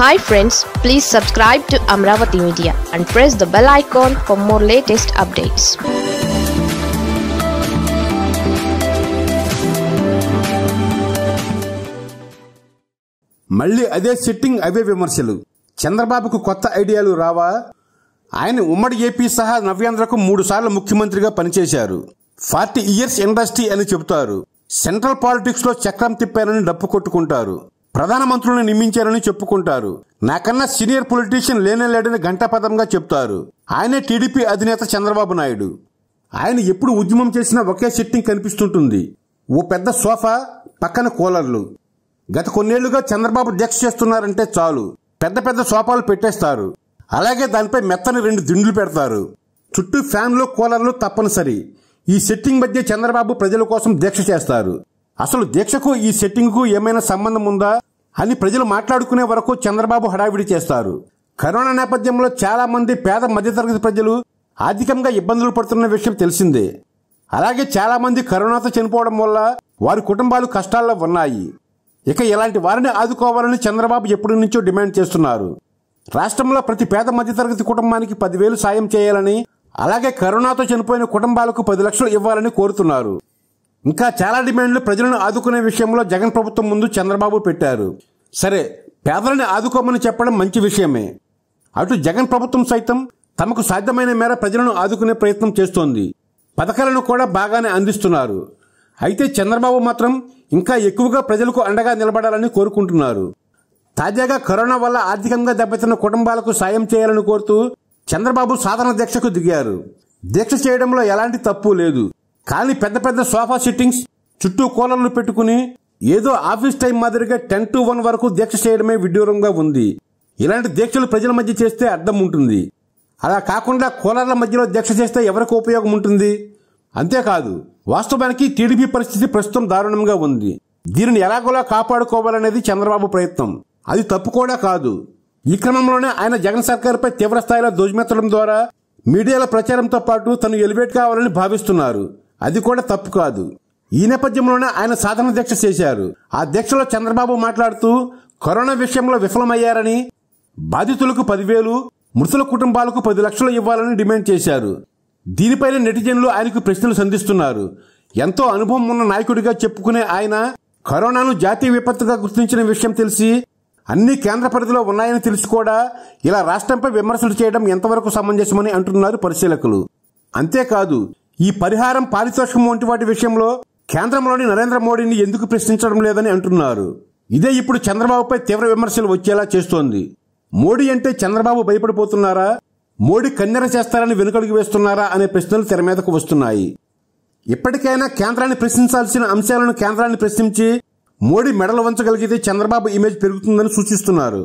hi friends please subscribe to Amaravati media and press the bell icon for more latest updates మళ్ళీ అదే sitting అవే విమర్శలు చంద్రబాబుకు కొత్త ఐడియాలు రావా ఆయన ఉమ్మడి ఏపీ సహా నవ్యాంధ్రకు మూడు సార్లు ముఖ్యమంత్రిగా పనిచేశారు ఫార్టీ ఇయర్స్ ఇండస్ట్రీ అని చెబుతారు సెంట్రల్ పాలిటిక్స్ లో చక్రం తిప్పారని డప్పు కొట్టుకుంటారు ప్రధానమంత్రులను నియమించారని చెప్పుకుంటారు నాకన్నా సీనియర్ పొలిటీషియన్ లేనే లేడని గంటాపదంగా చెప్తారు ఆయనే టీడీపీ అధినేత చంద్రబాబు నాయుడు ఆయన ఎప్పుడు ఉద్యమం చేసినా ఒకే సెట్టింగ్ కనిపిస్తుంటుంది ఓ పెద్ద సోఫా పక్కన కూలర్లు గత కొన్నేళ్లుగా చంద్రబాబు దీక్ష చేస్తున్నారంటే చాలు పెద్ద పెద్ద సోఫాలు పెట్టేస్తారు అలాగే దానిపై మెత్తని రెండు దిండ్లు పెడతారు చుట్టూ ఫ్యాన్లు కూలర్లు తప్పనిసరి ఈ సెట్టింగ్ మధ్య చంద్రబాబు ప్రజల కోసం దీక్ష చేస్తారు అసలు దీక్షకు ఈ సెట్టింగ్కు ఏమైనా సంబంధం ఉందా అని ప్రజలు మాట్లాడుకునే వరకు చంద్రబాబు హడావిడి చేస్తారు కరోనా నేపథ్యంలో చాలా మంది పేద మధ్యతరగతి ప్రజలు ఆర్థికంగా ఇబ్బందులు పడుతున్న విషయం తెలిసిందే అలాగే చాలా మంది కరోనాతో చనిపోవడం వల్ల వారి కుటుంబాలు కష్టాల్లో ఉన్నాయి ఇక ఇలాంటి వారిని ఆదుకోవాలని చంద్రబాబు ఎప్పటి నుంచో డిమాండ్ చేస్తున్నారు రాష్ట్రంలో ప్రతి పేద మధ్యతరగతి కుటుంబానికి పదివేలు సాయం చేయాలని అలాగే కరోనాతో చనిపోయిన కుటుంబాలకు పది లక్షలు ఇవ్వాలని కోరుతున్నారు ఇంకా చాలా డిమాండ్లు ప్రజలను ఆదుకునే విషయంలో జగన్ ప్రభుత్వం ముందు చంద్రబాబు పెట్టారు సరే పేదలను ఆదుకోమని చెప్పడం మంచి విషయమే అటు జగన్ ప్రభుత్వం సైతం తమకు సాధ్యమైన మేర ప్రజలను ఆదుకునే ప్రయత్నం చేస్తోంది పథకాలను కూడా బాగానే అందిస్తున్నారు అయితే చంద్రబాబు మాత్రం ఇంకా ఎక్కువగా ప్రజలకు అండగా నిలబడాలని కోరుకుంటున్నారు తాజాగా కరోనా వల్ల ఆర్థికంగా దెబ్బతిన్న కుటుంబాలకు సాయం చేయాలని కోరుతూ చంద్రబాబు సాధారణ దీక్షకు దిగారు దీక్ష చేయడంలో ఎలాంటి తప్పు లేదు కానీ పెద్ద పెద్ద సోఫా సిట్టింగ్స్ చుట్టూ కూలర్లు పెట్టుకుని ఏదో ఆఫీస్ టైం మాదిరిగా టెన్ టు వన్ వరకు దీక్ష చేయడమే విడ్డూరంగా ఉంది ఇలాంటి దీక్షలు ప్రజల మధ్య చేస్తే అర్థం ఉంటుంది అలా కాకుండా కూలర్ల మధ్యలో దీక్ష చేస్తే ఎవరికి ఉపయోగం ఉంటుంది అంతేకాదు వాస్తవానికి టీడీపీ పరిస్థితి ప్రస్తుతం దారుణంగా ఉంది దీనిని ఎలాగోలా కాపాడుకోవాలనేది చంద్రబాబు ప్రయత్నం అది తప్పు కూడా కాదు ఈ క్రమంలోనే ఆయన జగన్ సర్కార్పై తీవ్రస్థాయిలో ధ్వజమెత్తడం ద్వారా మీడియాల ప్రచారంతో పాటు తను ఎలివేట్ కావాలని భావిస్తున్నారు అది కూడా తప్పు కాదు ఈ నేపథ్యంలోనే ఆయన సాధన దీక్ష చేశారు ఆ దీక్షలో చంద్రబాబు మాట్లాడుతూ కరోనా విషయంలో విఫలమయ్యారని బాధితులకు పదివేలు మృతుల కుటుంబాలకు పది లక్షలు ఇవ్వాలని డిమాండ్ చేశారు దీనిపైన నెటిజన్లు ఆయనకు ప్రశ్నలు సంధిస్తున్నారు ఎంతో అనుభవం ఉన్న నాయకుడిగా చెప్పుకునే ఆయన కరోనాను జాతీయ విపత్తుగా గుర్తించిన విషయం తెలిసి అన్ని కేంద్ర పరిధిలో ఉన్నాయని తెలిసి కూడా ఇలా రాష్ట్రంపై విమర్శలు చేయడం ఎంతవరకు సమంజసమని అంటున్నారు పరిశీలకులు అంతేకాదు ఈ పరిహారం పారితోషికం వంటి వాటి విషయంలో కేంద్రంలోని నరేంద్ర మోడీని ఎందుకు ప్రశ్నించడం లేదని అంటున్నారు ఇదే ఇప్పుడు చంద్రబాబుపై తీవ్ర విమర్శలు వచ్చేలా చేస్తోంది మోడీ అంటే చంద్రబాబు భయపడిపోతున్నారా మోడీ కన్నెర చేస్తారని వెనుకడుగు వేస్తున్నారా అనే ప్రశ్నలు తెర మీదకు వస్తున్నాయి ఇప్పటికైనా కేంద్రాన్ని ప్రశ్నించాల్సిన అంశాలను కేంద్రాన్ని ప్రశ్నించి మోడీ మెడలు వంచగలిగితే చంద్రబాబు ఇమేజ్ పెరుగుతుందని సూచిస్తున్నారు